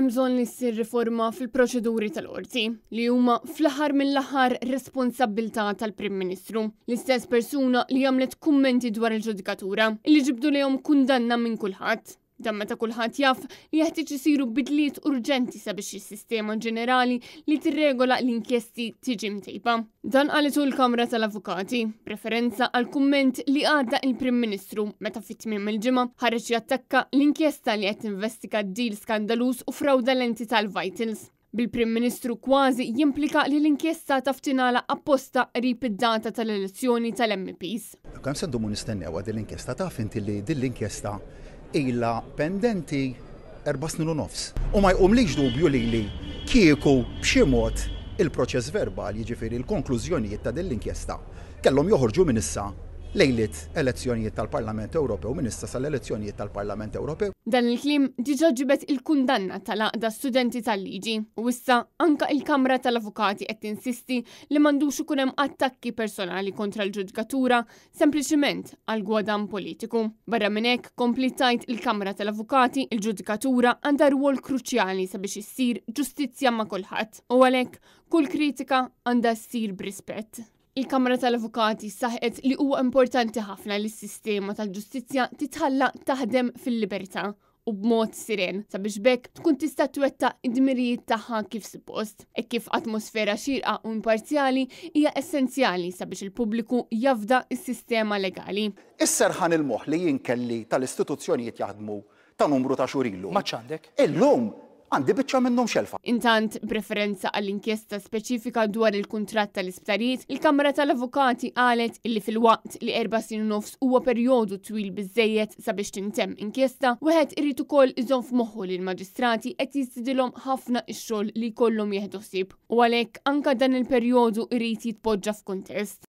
imżon li ssir riforma fil-proċeduri tal-qorti li huma fl-aħħar mill-aħħar responsabilità tal-Prim Ministru. L-istess persuna li għamlet kummenti dwar il-ġudikatura li ġibdu jom kundanna minn kulħadd. Damma ta' kulħadd jaf li jeħtieġ isiru bidliet urġenti sabiex is-sistema ġenerali li tirregola l-inkjesti tiġi mtejba. Dan qalet l-Kamra tal-Avukati, preferenza għal kumment li għadda il-Prim Ministru meta fit-tmiem il-ġimgħa ħareġ jattakka l-inkjesta li qed tinvestiga d-dil skandalus u fraudalenti tal-Vitals bil-Prim Ministru kważi jimplika li l-inkjesta taftinala apposta qrib id-data tal-elezzjoni tal-MPs. Kam sendu mu nistennew għad l-inkjesta taf inti li din l-inkjesta ila pendenti erba snin u nofs. U ma jqum liġ dubju li li kieku bximot il-proċess verbal jiġifieri l-konklużjonijiet ta' din l-inkjesta kellhom joħorġu minn issa lejlit elezzjonijiet tal-Parlament Ewropew Ministra sal-elezzjonijiet tal-Parlament Ewropew. Dan il-klim diġa ġibet il-kundanna tal-aqda studenti tal-liġi u issa anka il-Kamra tal-Avukati qed tinsisti li mandux ikun hemm attakki personali kontra l-ġudikatura sempliċiment għal gwadan politiku. Barra minn hekk komplittajt il-Kamra tal-Avukati il-ġudikatura għandha rwol kruċjali sabiex issir ġustizzja ma' kulħadd u għalhekk kull kritika għandha ssir brispett il-Kamra tal-Avukati saħet li huwa importanti ħafna li s-sistema tal-ġustizzja titħalla taħdem fil-libertà u b'mod siren sabiex bekk tkun tista' twetta id-dmirijiet tagħha kif suppost e kif atmosfera xirqa u imparzjali hija essenzjali sabiex il-pubbliku jafda s sistema legali. Is-serħan il-moħ li jinkelli tal-istituzzjonijiet jaħdmu ta' numru ta' xurillu. Ma Illum għandi bitċa minnum xelfa. Intant preferenza għall-inkjesta speċifika dwar il-kontrat tal-isptarijiet, il-Kamra tal-Avukati qalet illi fil-waqt li erba' sin nofs huwa perjodu twil biżejjed sabiex tintemm inkjesta, wieħed irid ukoll iżomm f'moħħu li l-maġistrati qed jistidilhom ħafna x-xogħol li jkollhom jieħdu ħsieb. U għalhekk anka dan il-perjodu irid jitpoġġa f'kuntest.